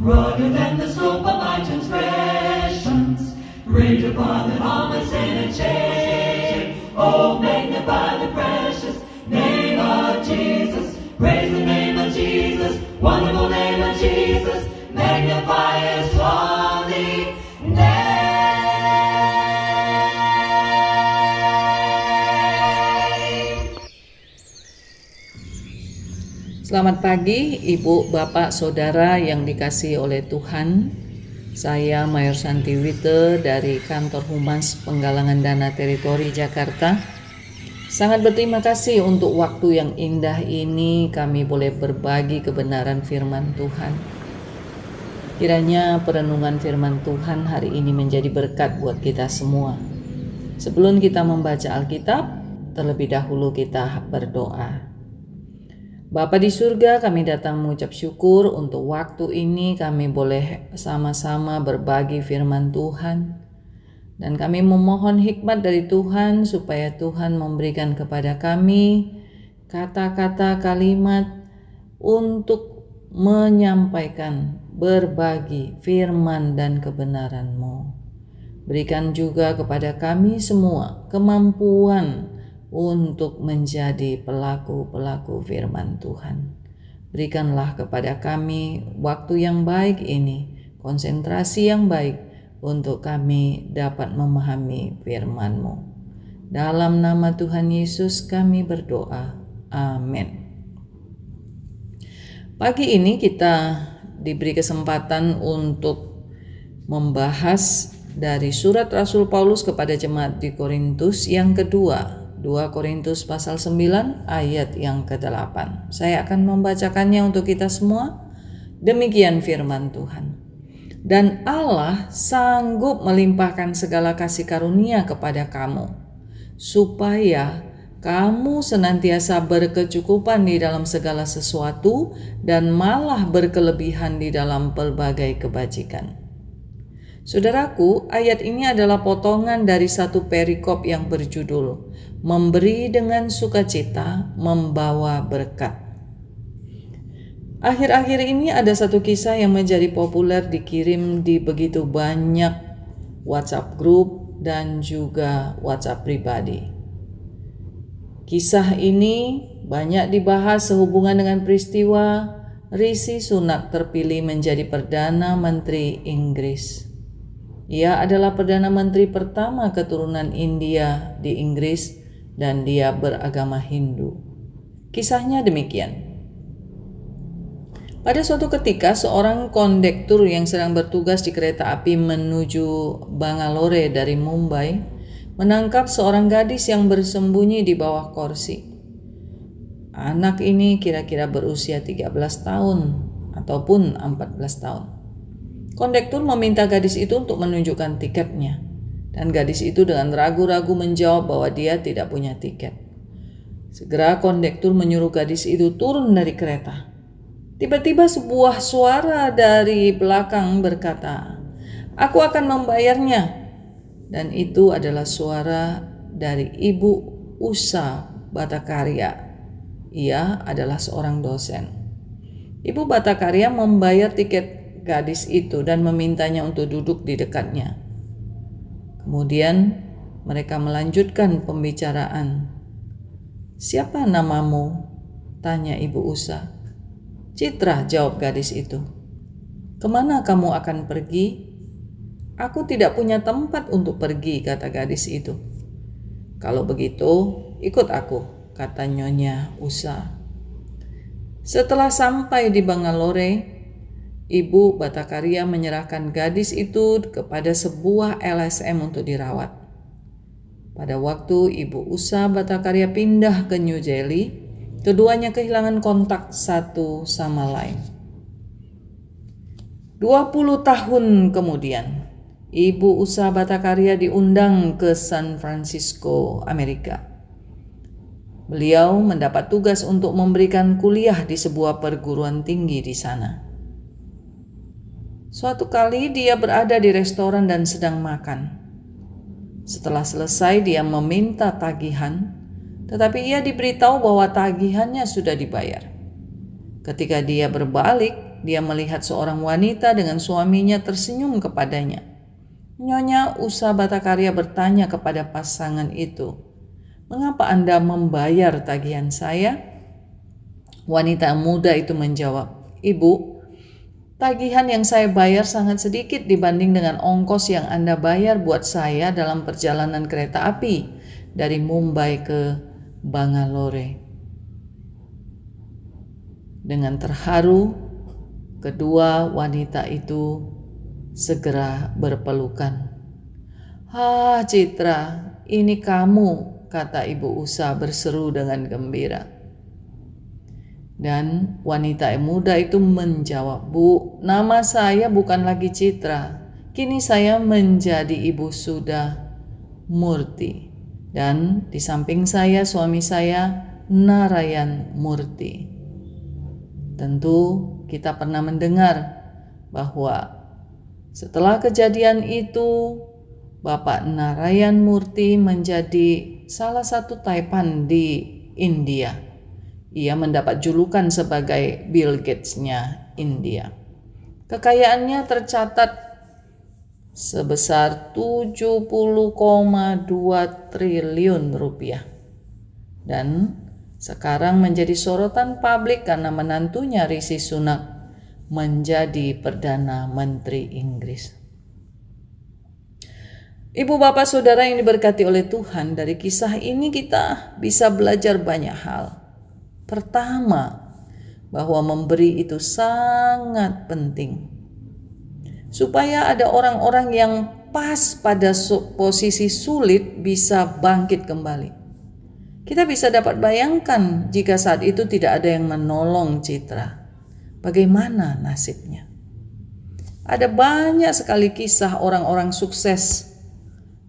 Rugged than the scope of my transgressions, rage upon the harmless in a chain. Oh, magnify the precious name of Jesus. Praise the name of Jesus, wonderful name of Jesus. Magnify his Selamat pagi, Ibu, Bapak, Saudara yang dikasih oleh Tuhan. Saya Mayor Santi Wite dari Kantor Humas Penggalangan Dana Teritori Jakarta. Sangat berterima kasih untuk waktu yang indah ini kami boleh berbagi kebenaran firman Tuhan. Kiranya perenungan firman Tuhan hari ini menjadi berkat buat kita semua. Sebelum kita membaca Alkitab, terlebih dahulu kita berdoa. Bapa di surga, kami datang mengucap syukur untuk waktu ini kami boleh sama-sama berbagi firman Tuhan. Dan kami memohon hikmat dari Tuhan supaya Tuhan memberikan kepada kami kata-kata kalimat untuk menyampaikan berbagi firman dan kebenaran-Mu. Berikan juga kepada kami semua kemampuan untuk menjadi pelaku-pelaku firman Tuhan. Berikanlah kepada kami waktu yang baik ini, konsentrasi yang baik untuk kami dapat memahami firman-Mu. Dalam nama Tuhan Yesus kami berdoa. Amin. Pagi ini kita diberi kesempatan untuk membahas dari surat Rasul Paulus kepada jemaat di Korintus yang kedua 2 Korintus pasal 9 ayat yang ke-8. Saya akan membacakannya untuk kita semua. Demikian firman Tuhan. Dan Allah sanggup melimpahkan segala kasih karunia kepada kamu supaya kamu senantiasa berkecukupan di dalam segala sesuatu dan malah berkelebihan di dalam pelbagai kebajikan Saudaraku, ayat ini adalah potongan dari satu perikop yang berjudul "Memberi dengan Sukacita, Membawa Berkat". Akhir-akhir ini ada satu kisah yang menjadi populer dikirim di begitu banyak WhatsApp group dan juga WhatsApp pribadi. Kisah ini banyak dibahas sehubungan dengan peristiwa Rishi Sunak terpilih menjadi Perdana Menteri Inggris. Ia adalah Perdana Menteri pertama keturunan India di Inggris dan dia beragama Hindu. Kisahnya demikian. Pada suatu ketika, seorang kondektur yang sedang bertugas di kereta api menuju Bangalore dari Mumbai menangkap seorang gadis yang bersembunyi di bawah kursi. Anak ini kira-kira berusia 13 tahun ataupun 14 tahun. Kondektur meminta gadis itu untuk menunjukkan tiketnya. Dan gadis itu dengan ragu-ragu menjawab bahwa dia tidak punya tiket. Segera kondektur menyuruh gadis itu turun dari kereta. Tiba-tiba sebuah suara dari belakang berkata, "Aku akan membayarnya." Dan itu adalah suara dari ibu Usa Batakarya. Ia adalah seorang dosen. Ibu Batakarya membayar tiket gadis itu dan memintanya untuk duduk di dekatnya. Kemudian mereka melanjutkan pembicaraan. "Siapa namamu?" tanya Ibu Usa. "Citra," jawab gadis itu. "Kemana kamu akan pergi?" "Aku tidak punya tempat untuk pergi," kata gadis itu. "Kalau begitu, ikut aku," kata Nyonya Usa. Setelah sampai di Bangalore, Ibu Batakaria menyerahkan gadis itu kepada sebuah LSM untuk dirawat. Pada waktu Ibu Usa Batakaria pindah ke New Delhi, keduanya kehilangan kontak satu sama lain. 20 tahun kemudian, Ibu Usa Batakaria diundang ke San Francisco, Amerika. Beliau mendapat tugas untuk memberikan kuliah di sebuah perguruan tinggi di sana. Suatu kali dia berada di restoran dan sedang makan. Setelah selesai, dia meminta tagihan, tetapi ia diberitahu bahwa tagihannya sudah dibayar. Ketika dia berbalik, dia melihat seorang wanita dengan suaminya tersenyum kepadanya. Nyonya Usa Batakarya bertanya kepada pasangan itu, "Mengapa Anda membayar tagihan saya?" Wanita muda itu menjawab, "Ibu, Tagihan yang saya bayar sangat sedikit dibanding dengan ongkos yang Anda bayar buat saya dalam perjalanan kereta api dari Mumbai ke Bangalore. Dengan terharu, kedua wanita itu segera berpelukan. "Ah, Citra, ini kamu," kata Ibu Usa berseru dengan gembira. Dan wanita muda itu menjawab, "Bu, nama saya bukan lagi Citra. Kini saya menjadi ibu sudah Murti." Dan di samping saya suami saya Narayan Murti. Tentu kita pernah mendengar bahwa setelah kejadian itu Bapak Narayan Murti menjadi salah satu taipan di India ia mendapat julukan sebagai Bill Gates-nya India. Kekayaannya tercatat sebesar 70,2 triliun rupiah. Dan sekarang menjadi sorotan publik karena menantunya Rishi Sunak menjadi Perdana Menteri Inggris. Ibu bapak saudara yang diberkati oleh Tuhan, dari kisah ini kita bisa belajar banyak hal. Pertama, bahwa memberi itu sangat penting. Supaya ada orang-orang yang pas pada posisi sulit bisa bangkit kembali. Kita bisa dapat bayangkan jika saat itu tidak ada yang menolong Citra. Bagaimana nasibnya? Ada banyak sekali kisah orang-orang sukses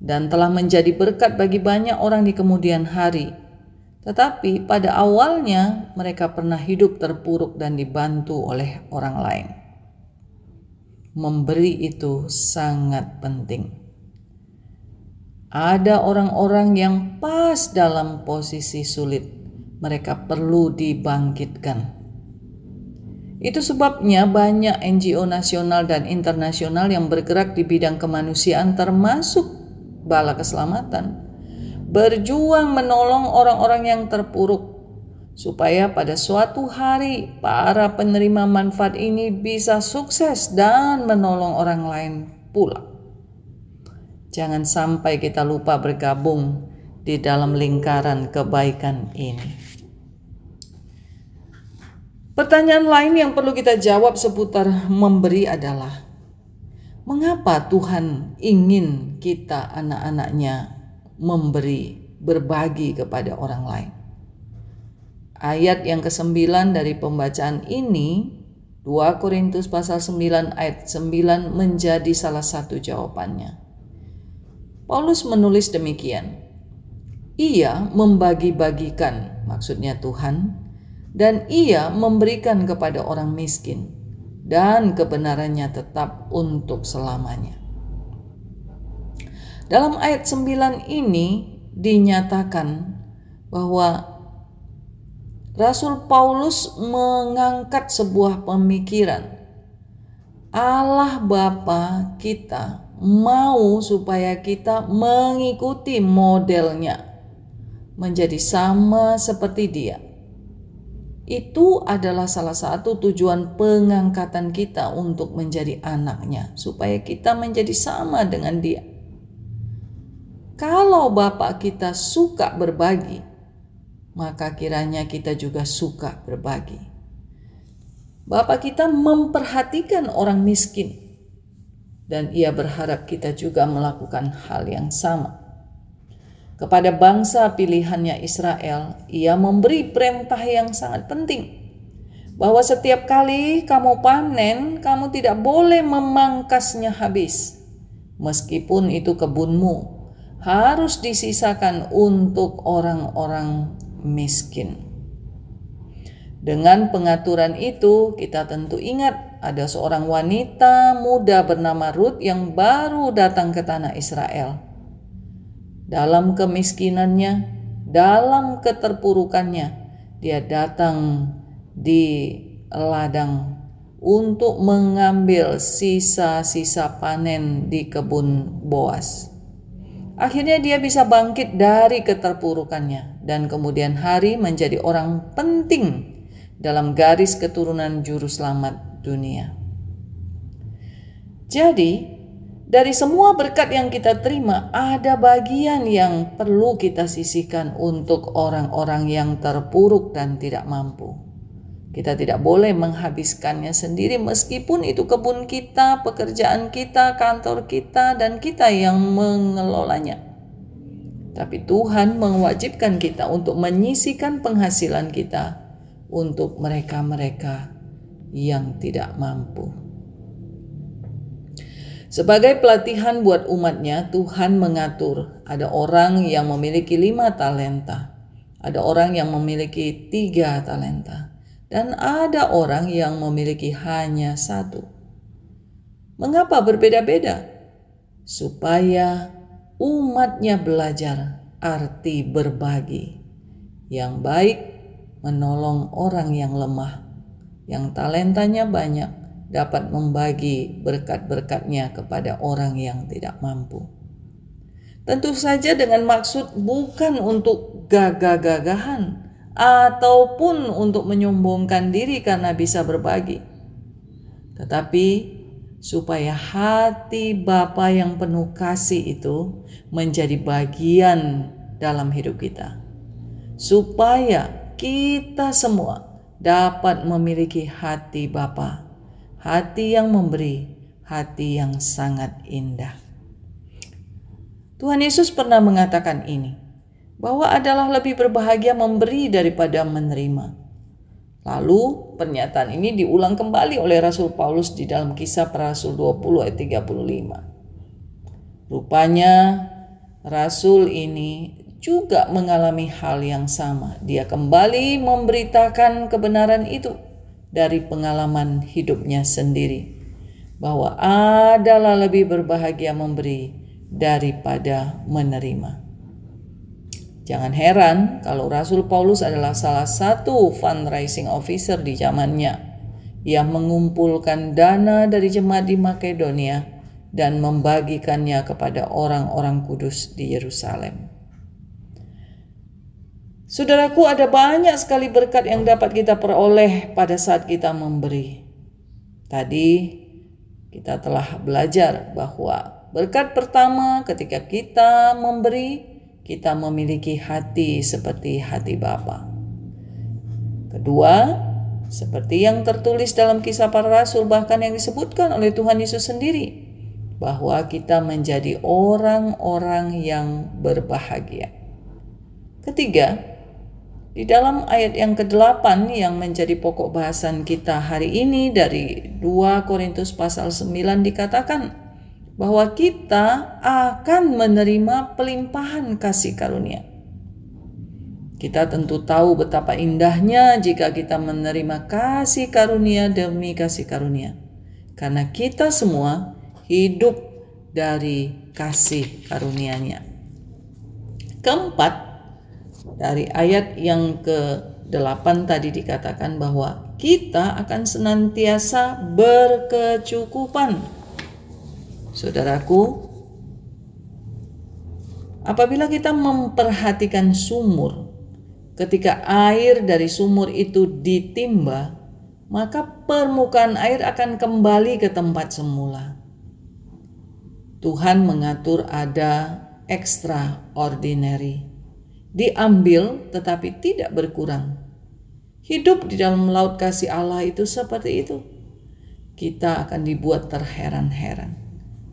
dan telah menjadi berkat bagi banyak orang di kemudian hari tetapi pada awalnya mereka pernah hidup terpuruk dan dibantu oleh orang lain. Memberi itu sangat penting. Ada orang-orang yang pas dalam posisi sulit, mereka perlu dibangkitkan. Itu sebabnya banyak NGO nasional dan internasional yang bergerak di bidang kemanusiaan termasuk bala keselamatan berjuang menolong orang-orang yang terpuruk, supaya pada suatu hari para penerima manfaat ini bisa sukses dan menolong orang lain pula. Jangan sampai kita lupa bergabung di dalam lingkaran kebaikan ini. Pertanyaan lain yang perlu kita jawab seputar memberi adalah, mengapa Tuhan ingin kita anak-anaknya memberi, berbagi kepada orang lain. Ayat yang ke kesembilan dari pembacaan ini 2 Korintus pasal 9 ayat 9 menjadi salah satu jawabannya. Paulus menulis demikian. Ia membagi-bagikan, maksudnya Tuhan, dan ia memberikan kepada orang miskin dan kebenarannya tetap untuk selamanya. Dalam ayat 9 ini dinyatakan bahwa Rasul Paulus mengangkat sebuah pemikiran. Allah Bapa kita mau supaya kita mengikuti modelnya menjadi sama seperti dia. Itu adalah salah satu tujuan pengangkatan kita untuk menjadi anaknya supaya kita menjadi sama dengan dia. Kalau Bapak kita suka berbagi, maka kiranya kita juga suka berbagi. Bapak kita memperhatikan orang miskin, dan ia berharap kita juga melakukan hal yang sama. Kepada bangsa pilihannya Israel, ia memberi perintah yang sangat penting bahwa setiap kali kamu panen, kamu tidak boleh memangkasnya habis, meskipun itu kebunmu harus disisakan untuk orang-orang miskin. Dengan pengaturan itu, kita tentu ingat ada seorang wanita muda bernama Ruth yang baru datang ke tanah Israel. Dalam kemiskinannya, dalam keterpurukannya, dia datang di ladang untuk mengambil sisa-sisa panen di kebun Boas. Akhirnya dia bisa bangkit dari keterpurukannya dan kemudian hari menjadi orang penting dalam garis keturunan juru selamat dunia. Jadi, dari semua berkat yang kita terima, ada bagian yang perlu kita sisihkan untuk orang-orang yang terpuruk dan tidak mampu. Kita tidak boleh menghabiskannya sendiri meskipun itu kebun kita, pekerjaan kita, kantor kita dan kita yang mengelolanya. Tapi Tuhan mewajibkan kita untuk menyisikan penghasilan kita untuk mereka-mereka yang tidak mampu. Sebagai pelatihan buat umatnya, Tuhan mengatur ada orang yang memiliki lima talenta, ada orang yang memiliki tiga talenta dan ada orang yang memiliki hanya satu. Mengapa berbeda-beda? Supaya umatnya belajar arti berbagi. Yang baik menolong orang yang lemah, yang talentanya banyak dapat membagi berkat-berkatnya kepada orang yang tidak mampu. Tentu saja dengan maksud bukan untuk gagah-gagahan, ataupun untuk menyombongkan diri karena bisa berbagi. Tetapi supaya hati Bapa yang penuh kasih itu menjadi bagian dalam hidup kita. Supaya kita semua dapat memiliki hati Bapa, hati yang memberi, hati yang sangat indah. Tuhan Yesus pernah mengatakan ini, bahwa adalah lebih berbahagia memberi daripada menerima. Lalu pernyataan ini diulang kembali oleh Rasul Paulus di dalam kisah para Rasul 20 ayat 35. Rupanya Rasul ini juga mengalami hal yang sama. Dia kembali memberitakan kebenaran itu dari pengalaman hidupnya sendiri bahwa adalah lebih berbahagia memberi daripada menerima. Jangan heran kalau Rasul Paulus adalah salah satu fundraising officer di zamannya. yang mengumpulkan dana dari jemaat di Makedonia dan membagikannya kepada orang-orang kudus di Yerusalem. Saudaraku, ada banyak sekali berkat yang dapat kita peroleh pada saat kita memberi. Tadi kita telah belajar bahwa berkat pertama ketika kita memberi kita memiliki hati seperti hati Bapa. Kedua, seperti yang tertulis dalam kisah para rasul bahkan yang disebutkan oleh Tuhan Yesus sendiri bahwa kita menjadi orang-orang yang berbahagia. Ketiga, di dalam ayat yang ke-8 yang menjadi pokok bahasan kita hari ini dari 2 Korintus pasal 9 dikatakan bahwa kita akan menerima pelimpahan kasih karunia. Kita tentu tahu betapa indahnya jika kita menerima kasih karunia demi kasih karunia, karena kita semua hidup dari kasih karunia-Nya. Keempat, dari ayat yang ke-8 tadi dikatakan bahwa kita akan senantiasa berkecukupan Saudaraku, apabila kita memperhatikan sumur, ketika air dari sumur itu ditimba, maka permukaan air akan kembali ke tempat semula. Tuhan mengatur ada extraordinary. Diambil tetapi tidak berkurang. Hidup di dalam laut kasih Allah itu seperti itu. Kita akan dibuat terheran-heran.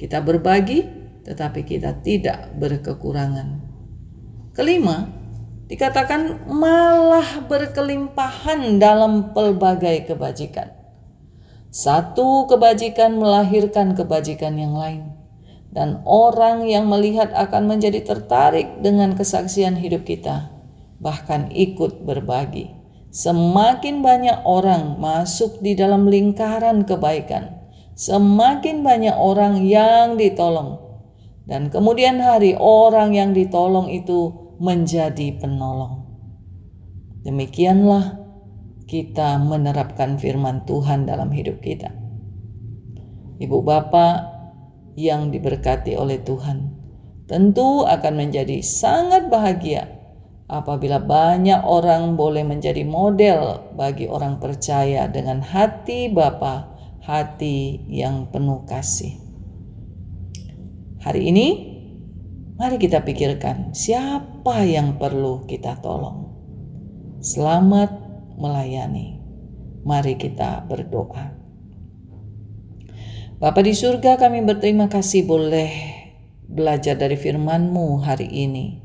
Kita berbagi, tetapi kita tidak berkekurangan. Kelima, dikatakan malah berkelimpahan dalam pelbagai kebajikan. Satu kebajikan melahirkan kebajikan yang lain, dan orang yang melihat akan menjadi tertarik dengan kesaksian hidup kita, bahkan ikut berbagi. Semakin banyak orang masuk di dalam lingkaran kebaikan, semakin banyak orang yang ditolong. Dan kemudian hari orang yang ditolong itu menjadi penolong. Demikianlah kita menerapkan firman Tuhan dalam hidup kita. Ibu bapak yang diberkati oleh Tuhan tentu akan menjadi sangat bahagia apabila banyak orang boleh menjadi model bagi orang percaya dengan hati bapak hati yang penuh kasih. Hari ini, mari kita pikirkan siapa yang perlu kita tolong. Selamat melayani. Mari kita berdoa. Bapa di surga kami berterima kasih boleh belajar dari FirmanMu hari ini.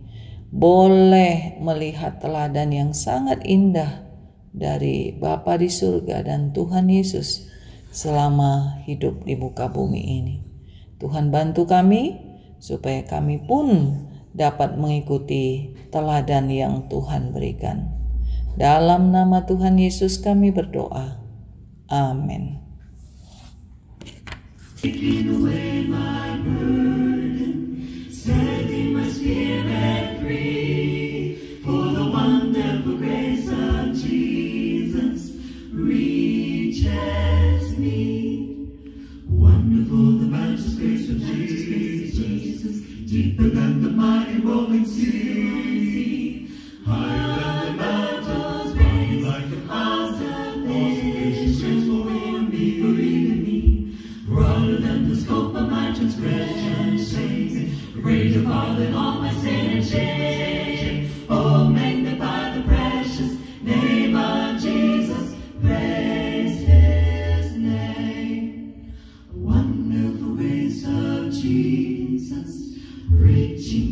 Boleh melihat teladan yang sangat indah dari Bapa di surga dan Tuhan Yesus selama hidup di muka bumi ini. Tuhan bantu kami supaya kami pun dapat mengikuti teladan yang Tuhan berikan. Dalam nama Tuhan Yesus kami berdoa. Amin. Taking away my burden, setting my spirit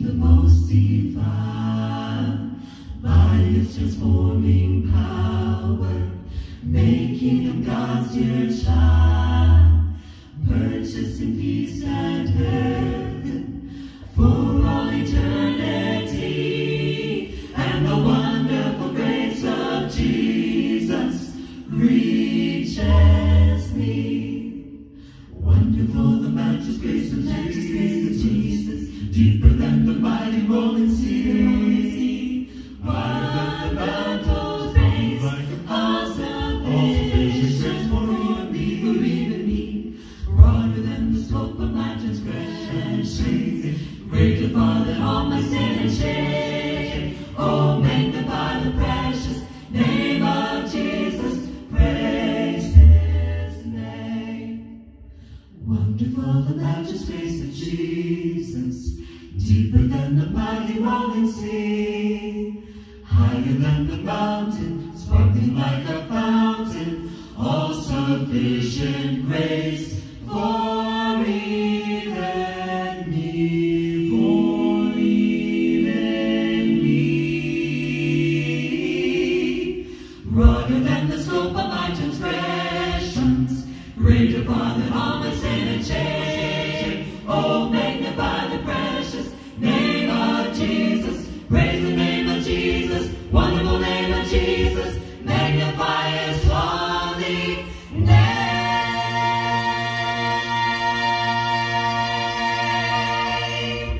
the most divine by its just transformation.